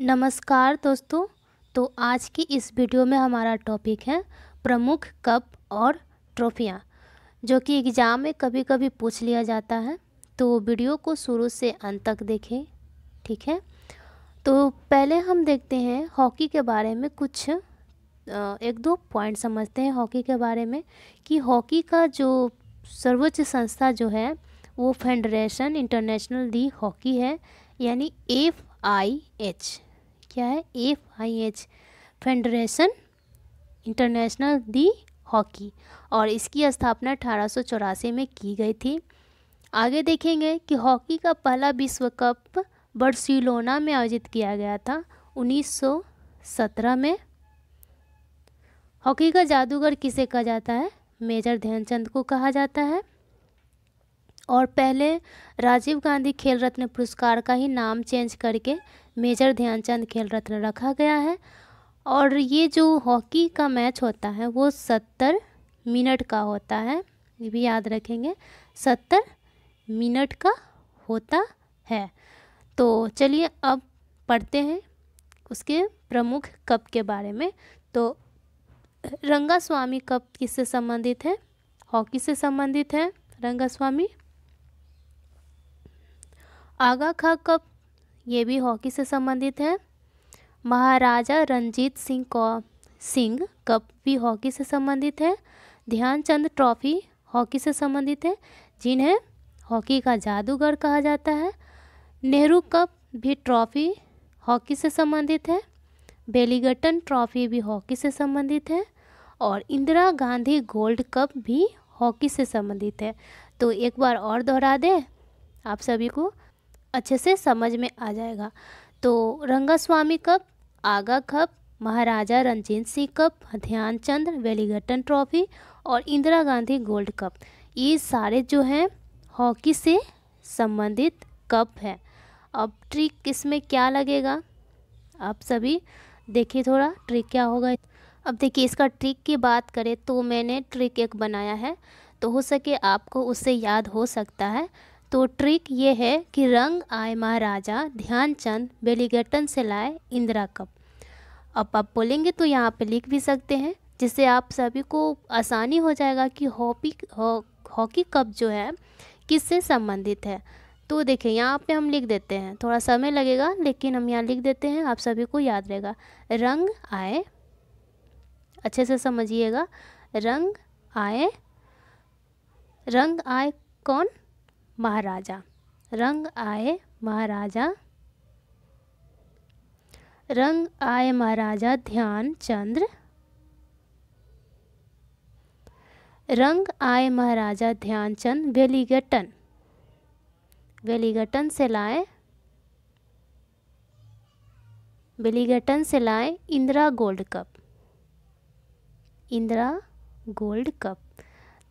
नमस्कार दोस्तों तो आज की इस वीडियो में हमारा टॉपिक है प्रमुख कप और ट्रॉफियाँ जो कि एग्ज़ाम में कभी कभी पूछ लिया जाता है तो वीडियो को शुरू से अंत तक देखें ठीक है तो पहले हम देखते हैं हॉकी के बारे में कुछ एक दो पॉइंट समझते हैं हॉकी के बारे में कि हॉकी का जो सर्वोच्च संस्था जो है वो फेडरेशन इंटरनेशनल दी हॉकी है यानी एफ आई एच क्या है F I H federation international the hockey और इसकी स्थापना अठारह में की गई थी आगे देखेंगे कि हॉकी का पहला विश्व कप बर्सिलोना में आयोजित किया गया था 1917 में हॉकी का जादूगर किसे कहा जाता है मेजर ध्यानचंद को कहा जाता है और पहले राजीव गांधी खेल रत्न पुरस्कार का ही नाम चेंज करके मेजर ध्यानचंद खेल रत्न रखा गया है और ये जो हॉकी का मैच होता है वो सत्तर मिनट का होता है ये भी याद रखेंगे सत्तर मिनट का होता है तो चलिए अब पढ़ते हैं उसके प्रमुख कप के बारे में तो रंगा स्वामी कप किससे संबंधित है हॉकी से संबंधित है रंगा स्वामी आगा खा कप ये भी हॉकी से संबंधित है महाराजा रंजीत सिंह कौ सिंह कप भी हॉकी से संबंधित है ध्यानचंद ट्रॉफी हॉकी से संबंधित है जिन्हें हॉकी का जादूगर कहा जाता है नेहरू कप भी ट्रॉफी हॉकी से संबंधित है बेलीगटन ट्रॉफी भी हॉकी से संबंधित है और इंदिरा गांधी गोल्ड कप भी हॉकी से संबंधित है तो एक बार और दोहरा दें आप सभी को अच्छे से समझ में आ जाएगा तो Rangaswamy cup Aga cup Maharaja Ranjit Singh cup Dhyanchand Wellington trophy और इंदिरा गांधी गोल्ड कप ये सारे जो हैं हॉकी से संबंधित कप हैं अब ट्रिक इसमें क्या लगेगा आप सभी देखिए थोड़ा ट्रिक क्या होगा अब देखिए इसका ट्रिक की बात करें तो मैंने ट्रिक एक बनाया है तो हो सके आपको उससे याद हो सकता है तो ट्रिक ये है कि रंग आए महाराजा ध्यानचंद बेलीगटन से लाए इंदिरा कप अब आप बोलेंगे तो यहाँ पे लिख भी सकते हैं जिससे आप सभी को आसानी हो जाएगा कि हॉकी हॉकी कप जो है किससे संबंधित है तो देखिए यहाँ पे हम लिख देते हैं थोड़ा समय लगेगा लेकिन हम यहाँ लिख देते हैं आप सभी को याद रहेगा रंग आए अच्छे से समझिएगा रंग आए रंग आए कौन महाराजा रंग आए महाराजा रंग आए महाराजा ध्यान चंद्र रंग आए महाराजा ध्यानचंद वेलीगटन वेलीगटन से लाए वेलीगटन से लाए Indira gold cup Indira gold cup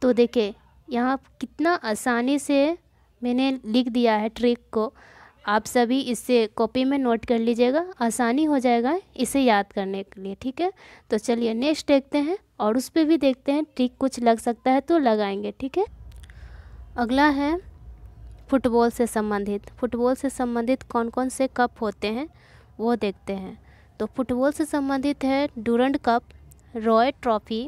तो देखे यहाँ कितना आसानी से मैंने लिख दिया है ट्रिक को आप सभी इसे कॉपी में नोट कर लीजिएगा आसानी हो जाएगा इसे याद करने के लिए ठीक है तो चलिए नेक्स्ट देखते हैं और उस पर भी देखते हैं ट्रिक कुछ लग सकता है तो लगाएंगे ठीक है अगला है फुटबॉल से संबंधित फुटबॉल से संबंधित कौन कौन से कप होते हैं वो देखते हैं तो फुटबॉल से संबंधित है Durand cup Roy trophy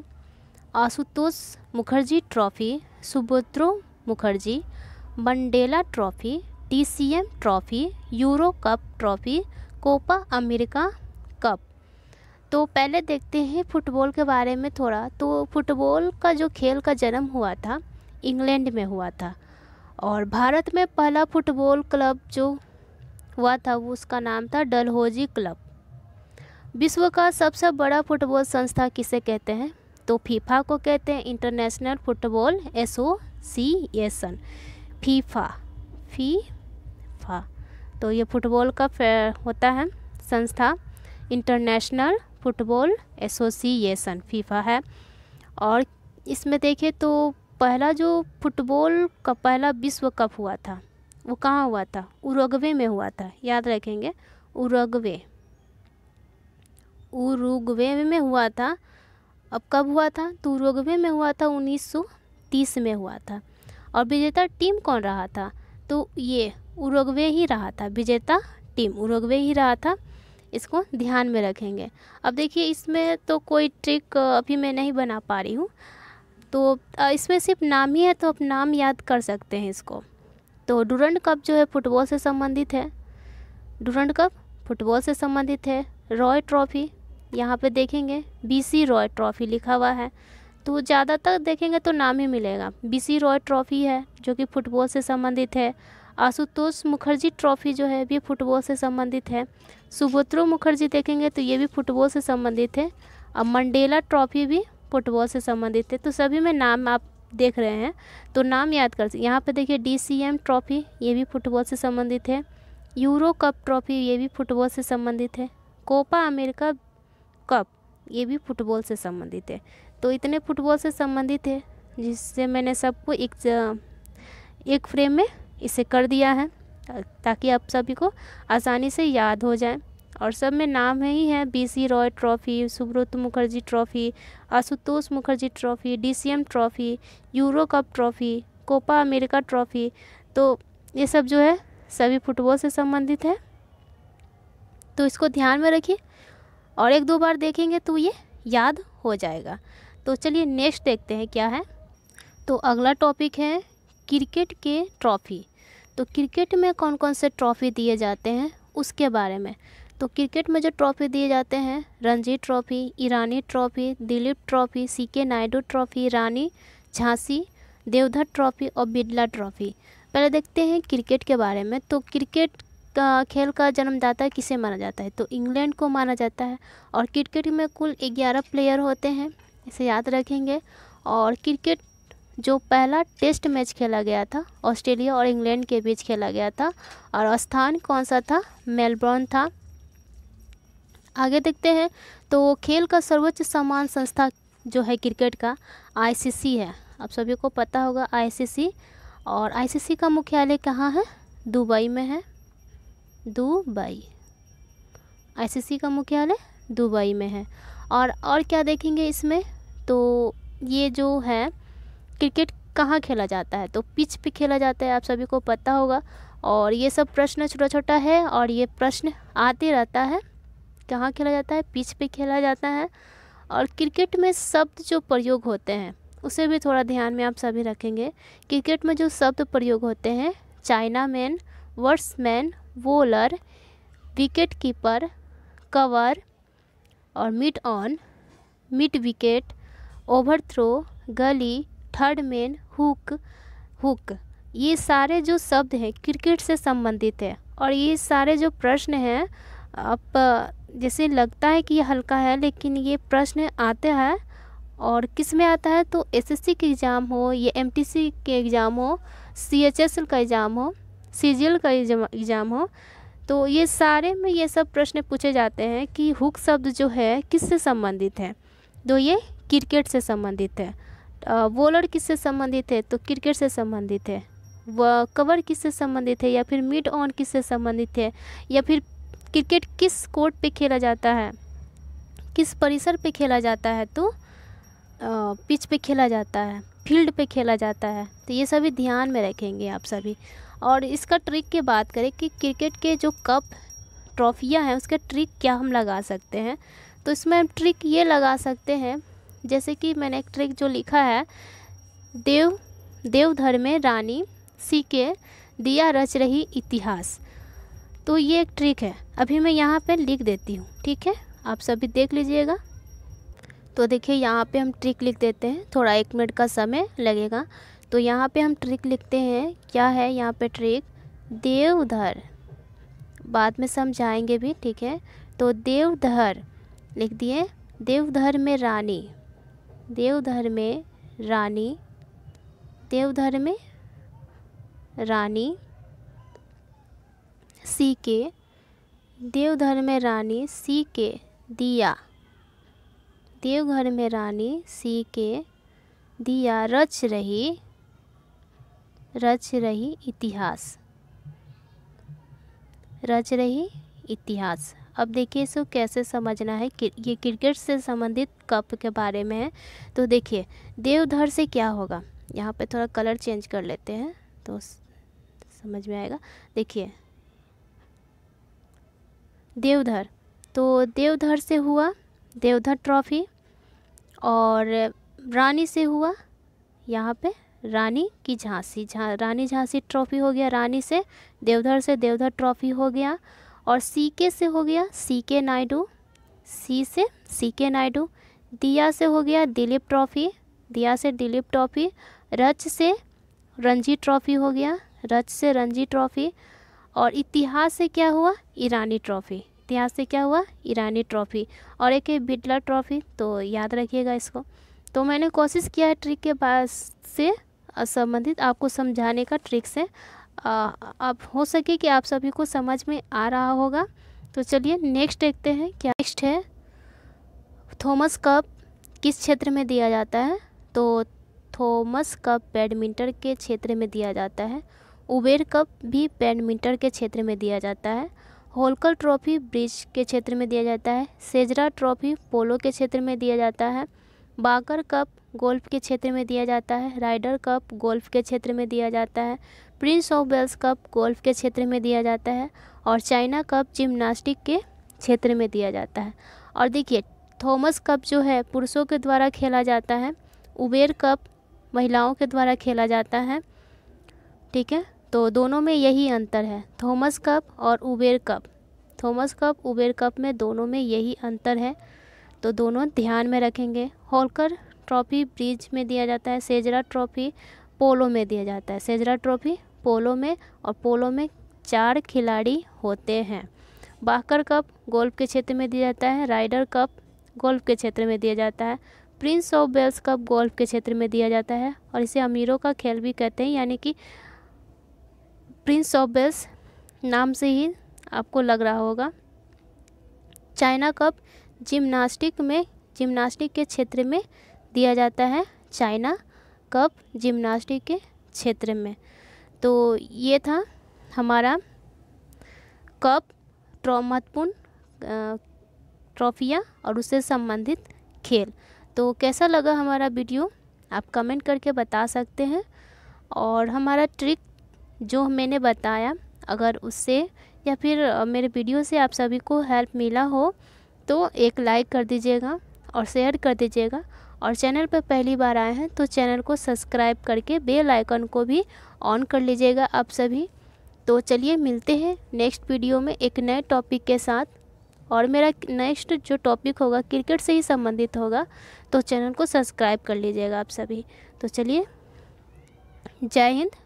Ashutosh Mukherjee trophy Subroto Mukherjee Mandela trophy DCM trophy euro cup trophy Copa America cup तो पहले देखते हैं फुटबॉल के बारे में थोड़ा तो फुटबॉल का जो खेल का जन्म हुआ था इंग्लैंड में हुआ था और भारत में पहला फुटबॉल क्लब जो हुआ था वो उसका नाम था डलहौजी क्लब विश्व का सबसे बड़ा फुटबॉल संस्था किसे कहते हैं तो फीफा को कहते हैं international football association FIFA FIFA तो ये फुटबॉल का होता है संस्था इंटरनेशनल फुटबॉल एसोसिएशन फीफा है और इसमें देखें तो पहला जो फुटबॉल का पहला विश्व कप हुआ था वो कहाँ हुआ था उरुग्वे में हुआ था याद रखेंगे उरुग्वे उरुग्वे में हुआ था अब कब हुआ था तो उरुग्वे में हुआ था 1930 में हुआ था और विजेता टीम कौन रहा था तो ये उरोगवे ही रहा था विजेता टीम उरोगवे ही रहा था इसको ध्यान में रखेंगे अब देखिए इसमें तो कोई ट्रिक अभी मैं नहीं बना पा रही हूँ तो इसमें सिर्फ नाम ही है तो आप नाम याद कर सकते हैं इसको तो डूरंड कप जो है फुटबॉल से संबंधित है डूरंड कप फुटबॉल से संबंधित है रॉय ट्रॉफ़ी यहाँ पे देखेंगे बीसी रॉय ट्रॉफ़ी लिखा हुआ है तो ज़्यादातर देखेंगे तो नाम ही मिलेगा बीसी रॉय ट्रॉफ़ी है जो कि फुटबॉल से संबंधित है आशुतोष मुखर्जी ट्रॉफ़ी जो है भी फुटबॉल से संबंधित है सुभद्रो मुखर्जी देखेंगे तो ये भी फुटबॉल से संबंधित है और मंडेला ट्रॉफ़ी भी फुटबॉल से संबंधित है तो सभी में नाम आप देख रहे हैं तो नाम याद कर यहाँ पर देखिए डी सी एम ट्रॉफ़ी ये भी फुटबॉल से संबंधित है यूरो कप ट्रॉफ़ी ये भी फुटबॉल से संबंधित है कोपा अमेरिका कप ये भी फुटबॉल से संबंधित है तो इतने फुटबॉल से संबंधित है जिससे मैंने सबको एक एक फ्रेम में इसे कर दिया है ताकि आप सभी को आसानी से याद हो जाए और सब में नाम है ही है B C Roy trophy Subrata Mukherjee trophy Ashutosh Mukherjee trophy DCM trophy euro cup trophy Copa America trophy तो ये सब जो है सभी फुटबॉल से संबंधित है तो इसको ध्यान में रखिए और एक दो बार देखेंगे तो ये याद हो जाएगा तो चलिए नेक्स्ट देखते हैं क्या है तो अगला टॉपिक है क्रिकेट के ट्रॉफ़ी तो क्रिकेट में कौन कौन से ट्रॉफ़ी दिए जाते हैं उसके बारे में तो क्रिकेट में जो ट्रॉफ़ी दिए जाते हैं Ranji trophy Irani trophy Dilip trophy C K Naidu trophy Rani Jhansi Deodhar trophy और बिरला ट्रॉफ़ी पहले देखते हैं क्रिकेट के बारे में तो क्रिकेट का खेल का जन्मदाता किसे माना जाता है तो इंग्लैंड को माना जाता है और क्रिकेट में कुल ग्यारह प्लेयर होते हैं इसे याद रखेंगे और क्रिकेट जो पहला टेस्ट मैच खेला गया था ऑस्ट्रेलिया और इंग्लैंड के बीच खेला गया था और स्थान कौन सा था मेलबर्न था आगे देखते हैं तो खेल का सर्वोच्च सम्मान संस्था जो है क्रिकेट का आईसीसी है आप सभी को पता होगा आईसीसी और आईसीसी का मुख्यालय कहाँ है दुबई में है दुबई आईसीसी का मुख्यालय दुबई में है और और क्या देखेंगे इसमें तो ये जो है क्रिकेट कहाँ खेला जाता है तो पिच पे खेला जाता है आप सभी को पता होगा और ये सब प्रश्न छोटा छोटा है और ये प्रश्न आते रहता है कहाँ खेला जाता है पिच पे खेला जाता है और क्रिकेट में शब्द जो प्रयोग होते हैं उसे भी थोड़ा ध्यान में आप सभी रखेंगे क्रिकेट में जो शब्द प्रयोग होते हैं चाइना मैन वर्ड्समैन वोलर विकेट कीपर कवर और mid on mid wicket overthrow gully third man hook hook ये सारे जो शब्द हैं क्रिकेट से संबंधित है और ये सारे जो प्रश्न हैं आप जैसे लगता है कि ये हल्का है लेकिन ये प्रश्न आते हैं और किस में आता है तो एसएससी के एग्ज़ाम हो या एमटीसी के एग्ज़ाम हो सीएचएसएल का एग्ज़ाम हो सीजीएल का एग्ज़ाम हो तो ये सारे में ये सब प्रश्न पूछे जाते हैं कि हुक शब्द जो है किससे संबंधित है तो ये क्रिकेट से संबंधित है बॉलर किससे संबंधित है तो क्रिकेट से संबंधित है वह कवर किससे संबंधित है या फिर मिड ऑन किससे संबंधित है या फिर क्रिकेट किस कोर्ट पे खेला जाता है किस परिसर पे खेला जाता है तो पिच पे खेला जाता है फील्ड पे खेला जाता है तो ये सभी ध्यान में रखेंगे आप सभी और इसका ट्रिक की बात करें कि क्रिकेट के जो कप ट्रॉफियाँ हैं उसका ट्रिक क्या हम लगा सकते हैं तो इसमें हम ट्रिक ये लगा सकते हैं जैसे कि मैंने एक ट्रिक जो लिखा है देव देवधर में रानी सी के दिया रच रही इतिहास तो ये एक ट्रिक है अभी मैं यहाँ पे लिख देती हूँ ठीक है आप सभी देख लीजिएगा तो देखिए यहाँ पे हम ट्रिक लिख देते हैं थोड़ा एक मिनट का समय लगेगा तो यहाँ पे हम ट्रिक लिखते हैं क्या है यहाँ पे ट्रिक देवधर बाद में समझाएंगे भी ठीक है तो देवधर लिख दिए देवधर में रानी देवधर में रानी देवधर में रानी सी के देवघर में रानी सी के दिया देवघर में रानी सी के दिया रच रही रच रही इतिहास रच रही इतिहास अब देखिए इसको कैसे समझना है कि ये क्रिकेट से संबंधित कप के बारे में है तो देखिए देवधर से क्या होगा यहाँ पे थोड़ा कलर चेंज कर लेते हैं तो समझ में आएगा देखिए देवधर तो देवधर से हुआ देवधर ट्रॉफी और रानी से हुआ यहाँ पे रानी की झांसी झा रानी झांसी ट्रॉफी हो गया रानी से देवधर से देवधर ट्रॉफी हो गया और सी के से हो गया सी के नायडू सी से सी के नायडू दिया से हो गया दिलीप ट्रॉफी दिया से दिलीप ट्रॉफी रच से रणजी ट्रॉफी हो गया रच से रणजी ट्रॉफी और इतिहास से क्या हुआ ईरानी ट्रॉफी इतिहास से क्या हुआ ईरानी ट्रॉफी और एक है बिडला ट्रॉफी तो याद रखिएगा इसको तो मैंने कोशिश किया है ट्रिक के पास से संबंधित आपको समझाने का ट्रिक से अब हो सके कि आप सभी को समझ में आ रहा होगा तो चलिए नेक्स्ट देखते हैं क्या नेक्स्ट है थॉमस कप किस क्षेत्र में दिया जाता है तो थॉमस कप बैडमिंटन के क्षेत्र में दिया जाता है उबेर कप भी बैडमिंटन के क्षेत्र में दिया जाता है होलकर ट्रॉफी ब्रिज के क्षेत्र में दिया जाता है सेजरा ट्रॉफी पोलो के क्षेत्र में दिया जाता है बाकर कप गोल्फ के क्षेत्र में दिया जाता है राइडर कप गोल्फ के क्षेत्र में दिया जाता है Prince of Wales cup golf के क्षेत्र में दिया जाता है और चाइना कप जिम्नास्टिक के क्षेत्र में दिया जाता है और देखिए थॉमस कप जो है पुरुषों के द्वारा खेला जाता है उबेर कप महिलाओं के द्वारा खेला जाता है ठीक है तो दोनों में यही अंतर है थॉमस कप और Uber cup Thomas cup Uber cup में दोनों में यही अंतर है तो दोनों ध्यान में रखेंगे होलकर ट्रॉफी ब्रिज में दिया जाता है सेजरा ट्रॉफी पोलो में दिया जाता है सेजरा ट्रॉफी पोलो में और पोलो में चार खिलाड़ी होते हैं बाकर कप गोल्फ के क्षेत्र में दिया जाता है राइडर कप गोल्फ के क्षेत्र में दिया जाता है Prince of Wales cup golf के क्षेत्र में दिया जाता है और इसे अमीरों का खेल भी कहते हैं यानी कि प्रिंस ऑफ वेल्स नाम से ही आपको लग रहा होगा चाइना कप जिम्नास्टिक में जिम्नास्टिक के क्षेत्र में दिया जाता है चाइना कप जिम्नास्टिक के क्षेत्र में तो ये था हमारा कप ट्रॉ महत्वपूर्ण ट्रॉफियाँ और उससे संबंधित खेल तो कैसा लगा हमारा वीडियो आप कमेंट करके बता सकते हैं और हमारा ट्रिक जो मैंने बताया अगर उससे या फिर मेरे वीडियो से आप सभी को हेल्प मिला हो तो एक लाइक कर दीजिएगा और शेयर कर दीजिएगा और चैनल पर पहली बार आए हैं तो चैनल को सब्सक्राइब करके बेल आइकन को भी ऑन कर लीजिएगा आप सभी तो चलिए मिलते हैं नेक्स्ट वीडियो में एक नए टॉपिक के साथ और मेरा नेक्स्ट जो टॉपिक होगा क्रिकेट से ही संबंधित होगा तो चैनल को सब्सक्राइब कर लीजिएगा आप सभी तो चलिए जय हिंद